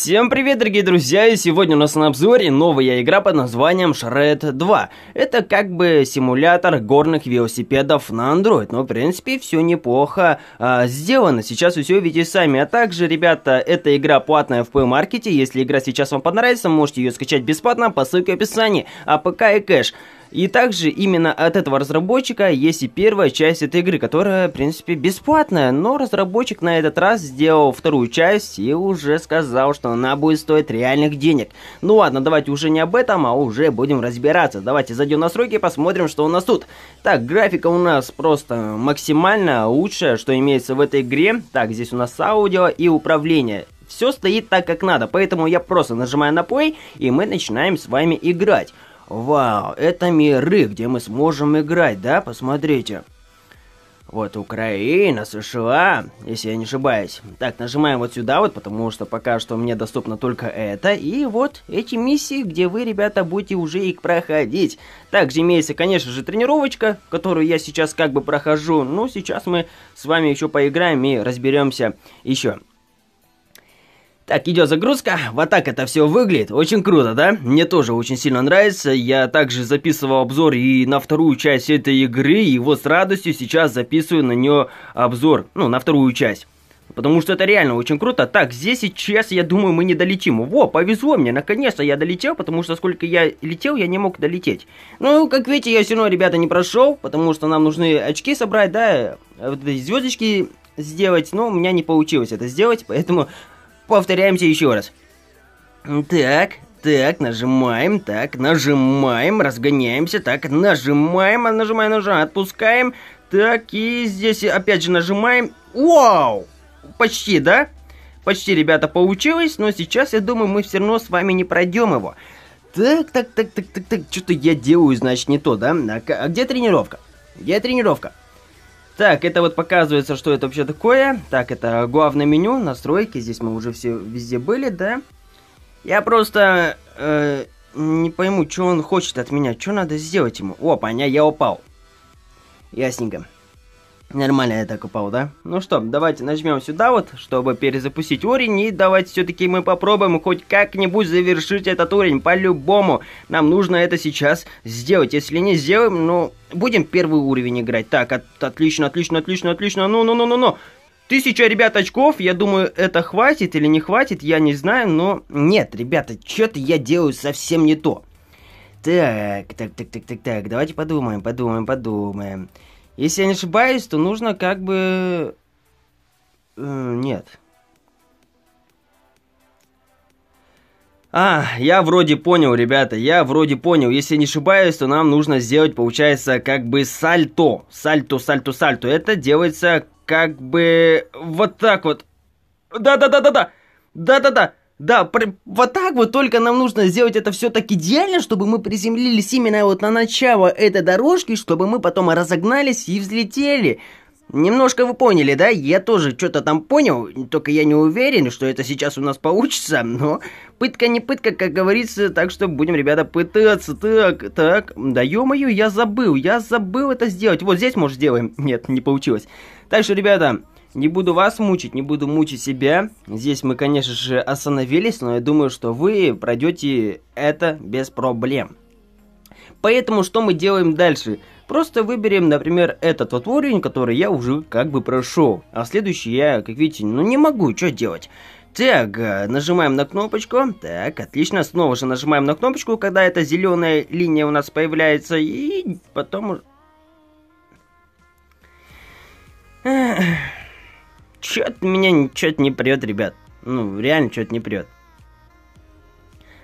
Всем привет, дорогие друзья, и сегодня у нас на обзоре новая игра под названием Shred 2. Это как бы симулятор горных велосипедов на Android, но в принципе все неплохо а, сделано, сейчас вы все увидите сами. А также, ребята, эта игра платная в Play Маркете. если игра сейчас вам понравится, можете ее скачать бесплатно по ссылке в описании, А пока и кэш. И также именно от этого разработчика есть и первая часть этой игры, которая, в принципе, бесплатная. Но разработчик на этот раз сделал вторую часть и уже сказал, что она будет стоить реальных денег. Ну ладно, давайте уже не об этом, а уже будем разбираться. Давайте зайдем в настройки и посмотрим, что у нас тут. Так, графика у нас просто максимально лучшая, что имеется в этой игре. Так, здесь у нас аудио и управление все стоит так, как надо, поэтому я просто нажимаю на play, и мы начинаем с вами играть. Вау, это миры, где мы сможем играть, да? Посмотрите. Вот Украина, США, если я не ошибаюсь. Так, нажимаем вот сюда вот, потому что пока что мне доступно только это. И вот эти миссии, где вы, ребята, будете уже их проходить. Также имеется, конечно же, тренировочка, которую я сейчас как бы прохожу. Но ну, сейчас мы с вами еще поиграем и разберемся еще. Так, идет загрузка. Вот так это все выглядит. Очень круто, да? Мне тоже очень сильно нравится. Я также записывал обзор и на вторую часть этой игры. И вот с радостью сейчас записываю на нее обзор. Ну, на вторую часть. Потому что это реально очень круто. Так, здесь сейчас, я думаю, мы не долетим. Во, повезло мне, наконец-то я долетел, потому что сколько я летел, я не мог долететь. Ну, как видите, я все равно, ребята, не прошел, потому что нам нужны очки собрать, да, вот эти звездочки сделать, но у меня не получилось это сделать, поэтому Повторяемся еще раз. Так, так, нажимаем, так, нажимаем, разгоняемся, так, нажимаем, нажимаем, нажимаем, отпускаем. Так, и здесь опять же нажимаем. Вау! Почти, да? Почти, ребята, получилось, но сейчас, я думаю, мы все равно с вами не пройдем его. Так, так, так, так, так, так, что-то я делаю, значит, не то, да? А, где тренировка? Где тренировка? Так, это вот показывается, что это вообще такое. Так, это главное меню, настройки. Здесь мы уже все везде были, да? Я просто э, не пойму, что он хочет от меня. Что надо сделать ему? О, поня, я упал. Ясненько. Нормально я так упал, да? Ну что, давайте нажмем сюда вот, чтобы перезапустить уровень. И давайте все-таки мы попробуем хоть как-нибудь завершить этот уровень. По-любому нам нужно это сейчас сделать. Если не сделаем, ну, будем первый уровень играть. Так, от отлично, отлично, отлично, отлично. Ну-ну-ну-ну-ну. Тысяча, ребят, очков, я думаю, это хватит или не хватит, я не знаю, но... Нет, ребята, что-то я делаю совсем не то. Так, так, так, так, так, так, давайте подумаем, подумаем, подумаем. Если я не ошибаюсь, то нужно как бы... Э, нет. А, я вроде понял, ребята, я вроде понял. Если не ошибаюсь, то нам нужно сделать, получается, как бы сальто. Сальто, сальто, сальто. Это делается как бы вот так вот. Да-да-да-да-да. Да-да-да. Да, при, вот так вот, только нам нужно сделать это все так идеально, чтобы мы приземлились именно вот на начало этой дорожки, чтобы мы потом разогнались и взлетели. Немножко вы поняли, да? Я тоже что-то там понял, только я не уверен, что это сейчас у нас получится, но пытка не пытка, как говорится, так что будем, ребята, пытаться. Так, так, да ё-моё, я забыл, я забыл это сделать. Вот здесь, может, сделаем? Нет, не получилось. Так что, ребята, не буду вас мучить, не буду мучить себя. Здесь мы, конечно же, остановились, но я думаю, что вы пройдете это без проблем. Поэтому что мы делаем дальше? Просто выберем, например, этот вот уровень, который я уже как бы прошел. А следующий я, как видите, ну не могу, что делать? Так, э, нажимаем на кнопочку. Так, отлично. Снова же нажимаем на кнопочку, когда эта зеленая линия у нас появляется. И потом чё-то меня ничего не прет, ребят. Ну, реально что-то не прет.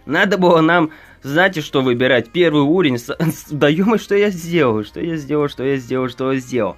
Надо было нам, знаете, что выбирать? Первый уровень, да ё что я сделал, что я сделал, что я сделал, что я сделал.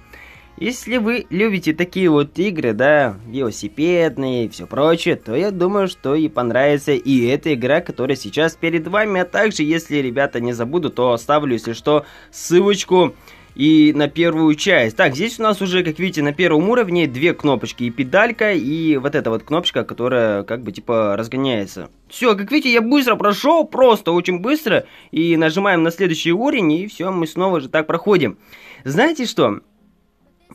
Если вы любите такие вот игры, да, велосипедные и все прочее, то я думаю, что и понравится и эта игра, которая сейчас перед вами. А также, если ребята не забудут, то оставлю, если что, ссылочку и на первую часть. Так, здесь у нас уже, как видите, на первом уровне две кнопочки, и педалька, и вот эта вот кнопочка, которая как бы типа разгоняется. Все, как видите, я быстро прошел, просто очень быстро, и нажимаем на следующий уровень, и все, мы снова же так проходим. Знаете что?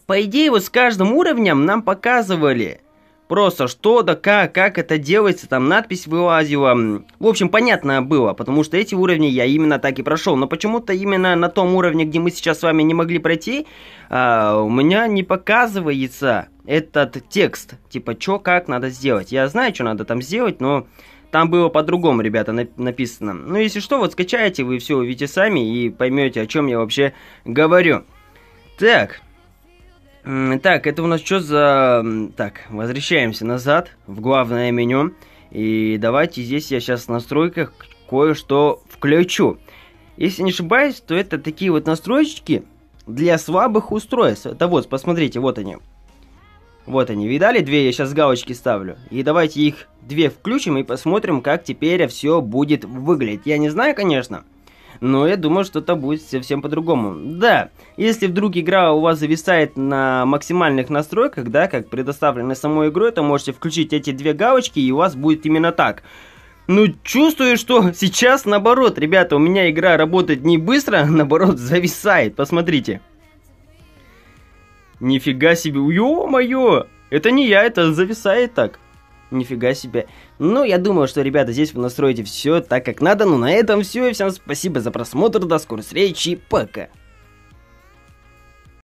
По идее, вот с каждым уровнем нам показывали Просто что да как, как это делается, там надпись вылазила. В общем, понятно было, потому что эти уровни я именно так и прошел. Но почему-то именно на том уровне, где мы сейчас с вами не могли пройти, э, у меня не показывается этот текст. Типа, что, как надо сделать. Я знаю, что надо там сделать, но там было по-другому, ребята, на написано. Ну, если что, вот скачаете, вы все увидите сами и поймете, о чем я вообще говорю. Так, так, это у нас что за... Так, возвращаемся назад в главное меню. И давайте здесь я сейчас в настройках кое-что включу. Если не ошибаюсь, то это такие вот настройки для слабых устройств. Это вот, посмотрите, вот они. Вот они, видали? Две я сейчас галочки ставлю. И давайте их две включим и посмотрим, как теперь все будет выглядеть. Я не знаю, конечно, но я думаю, что это будет совсем по-другому. Да, если вдруг игра у вас зависает на максимальных настройках, да, как предоставлены самой игрой, то можете включить эти две галочки, и у вас будет именно так. Ну, чувствую, что сейчас наоборот, ребята, у меня игра работает не быстро, а наоборот, зависает, посмотрите. Нифига себе, ё-моё, это не я, это зависает так. Нифига себе. Ну, я думаю, что, ребята, здесь вы настроите все так, как надо. Ну, на этом все. Всем спасибо за просмотр. До скорой встречи. Пока.